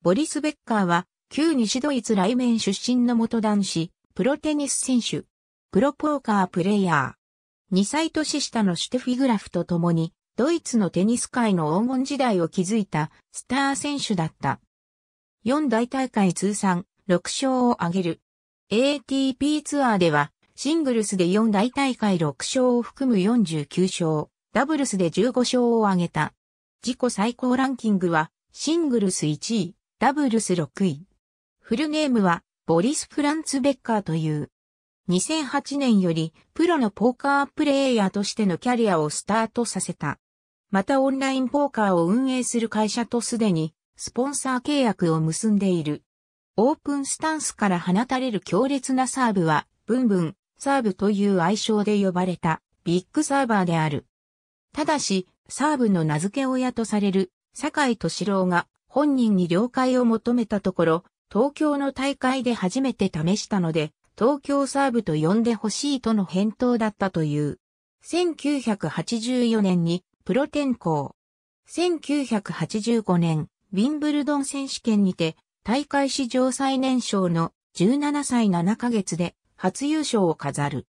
ボリス・ベッカーは、旧西ドイツ来面出身の元男子、プロテニス選手、プロポーカープレイヤー。2歳年下のシュテフィグラフと共に、ドイツのテニス界の黄金時代を築いたスター選手だった。4大大会通算6勝を挙げる。ATP ツアーでは、シングルスで4大大会6勝を含む49勝、ダブルスで15勝を挙げた。自己最高ランキングは、シングルス1位、ダブルス6位。フルネームは、ボリス・フランツ・ベッカーという。2008年より、プロのポーカープレイヤーとしてのキャリアをスタートさせた。またオンラインポーカーを運営する会社とすでに、スポンサー契約を結んでいる。オープンスタンスから放たれる強烈なサーブは、ブンブン、サーブという愛称で呼ばれた、ビッグサーバーである。ただし、サーブの名付け親とされる、坂井敏郎が本人に了解を求めたところ、東京の大会で初めて試したので、東京サーブと呼んでほしいとの返答だったという。1984年にプロ転向。1985年、ウィンブルドン選手権にて、大会史上最年少の17歳7ヶ月で初優勝を飾る。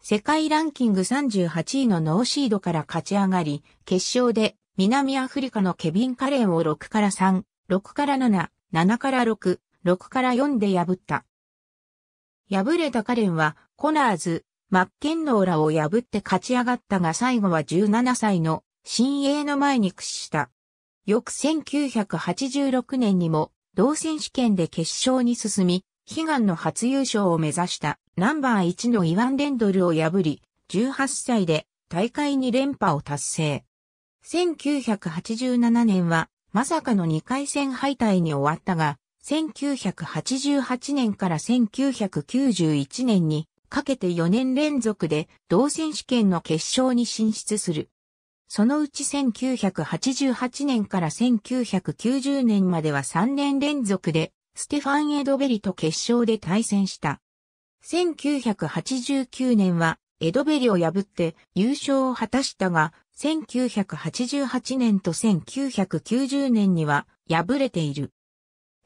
世界ランキング38位のノーシードから勝ち上がり、決勝で南アフリカのケビン・カレンを6から3、6から7、7から6、6から4で破った。敗れたカレンは、コナーズ、マッケンローラを破って勝ち上がったが最後は17歳の新鋭の前に屈した。翌1986年にも、同選手権で決勝に進み、悲願の初優勝を目指したナンバー1のイワン・レンドルを破り、18歳で大会2連覇を達成。1987年は、まさかの2回戦敗退に終わったが、1988年から1991年にかけて4年連続で同選手権の決勝に進出する。そのうち1988年から1990年までは3年連続でステファン・エドベリと決勝で対戦した。1989年はエドベリを破って優勝を果たしたが、1988年と1990年には敗れている。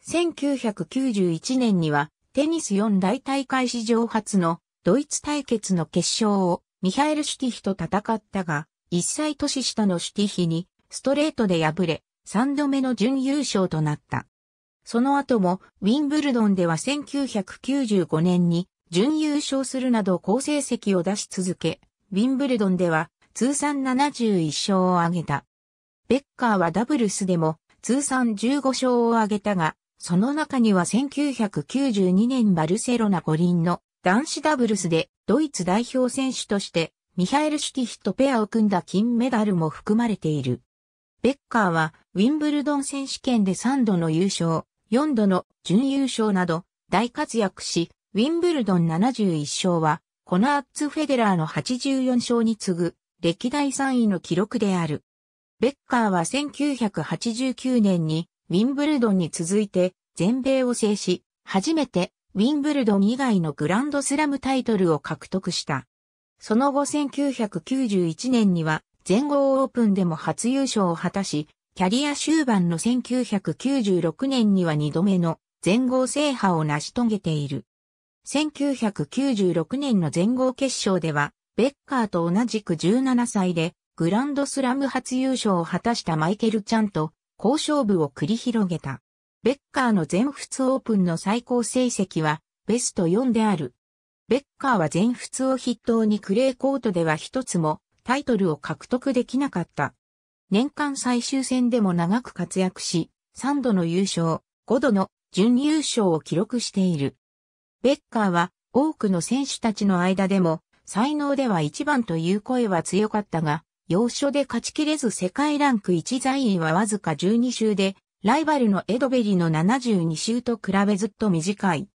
1991年にはテニス4大大会史上初のドイツ対決の決勝をミハエル・シュティヒと戦ったが、一歳年下のシュティヒにストレートで敗れ、三度目の準優勝となった。その後もウィンブルドンでは1995年に準優勝するなど好成績を出し続け、ウィンブルドンでは通算71勝を挙げた。ベッカーはダブルスでも通算15勝を挙げたが、その中には1992年バルセロナ五輪の男子ダブルスでドイツ代表選手としてミハエル・シュティヒとペアを組んだ金メダルも含まれている。ベッカーはウィンブルドン選手権で3度の優勝、4度の準優勝など大活躍し、ウィンブルドン71勝はコナーツ・フェデラーの84勝に次ぐ歴代3位の記録である。ベッカーは1989年にウィンブルドンに続いて全米を制し、初めてウィンブルドン以外のグランドスラムタイトルを獲得した。その後1991年には全豪オープンでも初優勝を果たし、キャリア終盤の1996年には2度目の全豪制覇を成し遂げている。1996年の全豪決勝ではベッカーと同じく17歳で、グランドスラム初優勝を果たしたマイケル・チャンと、好勝負を繰り広げた。ベッカーの全仏オープンの最高成績は、ベスト4である。ベッカーは全仏を筆頭にクレーコートでは一つもタイトルを獲得できなかった。年間最終戦でも長く活躍し、3度の優勝、5度の準優勝を記録している。ベッカーは多くの選手たちの間でも才能では一番という声は強かったが、要所で勝ちきれず世界ランク1在位はわずか12周で、ライバルのエドベリの72周と比べずっと短い。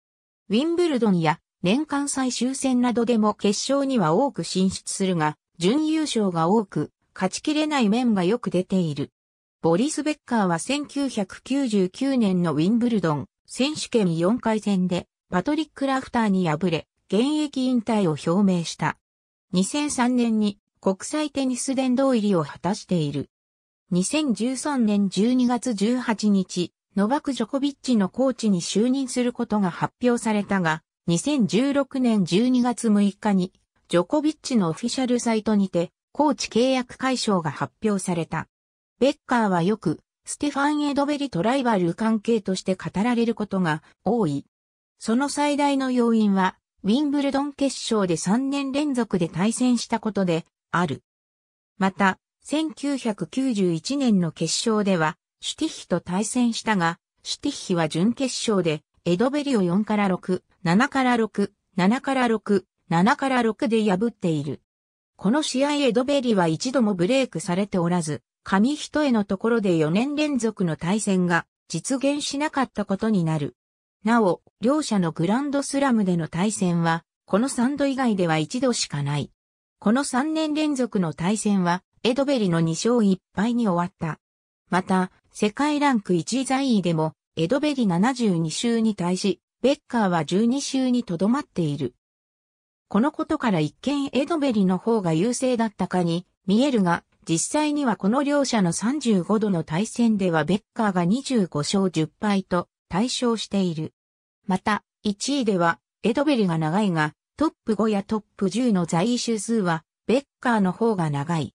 ウィンブルドンや年間最終戦などでも決勝には多く進出するが、準優勝が多く、勝ちきれない面がよく出ている。ボリス・ベッカーは1999年のウィンブルドン選手権4回戦でパトリック・ラフターに敗れ、現役引退を表明した。2003年に国際テニス殿堂入りを果たしている。2013年12月18日、ノバク・ジョコビッチのコーチに就任することが発表されたが、2016年12月6日に、ジョコビッチのオフィシャルサイトにて、コーチ契約解消が発表された。ベッカーはよく、ステファン・エドベリトライバル関係として語られることが多い。その最大の要因は、ウィンブルドン決勝で3年連続で対戦したことである。また、1991年の決勝では、シュティッヒと対戦したが、シュティッヒは準決勝で、エドベリを4から6、7から6、7から6、7から6で破っている。この試合エドベリは一度もブレイクされておらず、紙一重のところで4年連続の対戦が実現しなかったことになる。なお、両者のグランドスラムでの対戦は、この3度以外では1度しかない。この3年連続の対戦は、エドベリの2勝1敗に終わった。また、世界ランク1位在位でも、エドベリ72周に対し、ベッカーは12周にとどまっている。このことから一見エドベリの方が優勢だったかに見えるが、実際にはこの両者の35度の対戦ではベッカーが25勝10敗と対象している。また、1位では、エドベルが長いが、トップ5やトップ10の在位周数は、ベッカーの方が長い。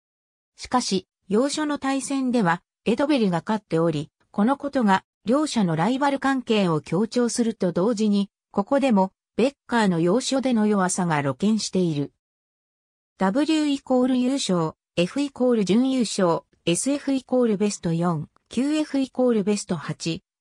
しかし、要所の対戦では、エドベルが勝っており、このことが、両者のライバル関係を強調すると同時に、ここでも、ベッカーの要所での弱さが露見している。W イコール優勝、F イコール準優勝、SF イコールベスト4、QF イコールベスト8、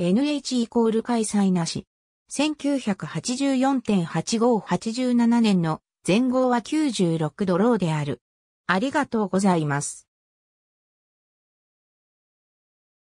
NH イコール開催なし。1984.8587年の全豪は96ドローである。ありがとうございます。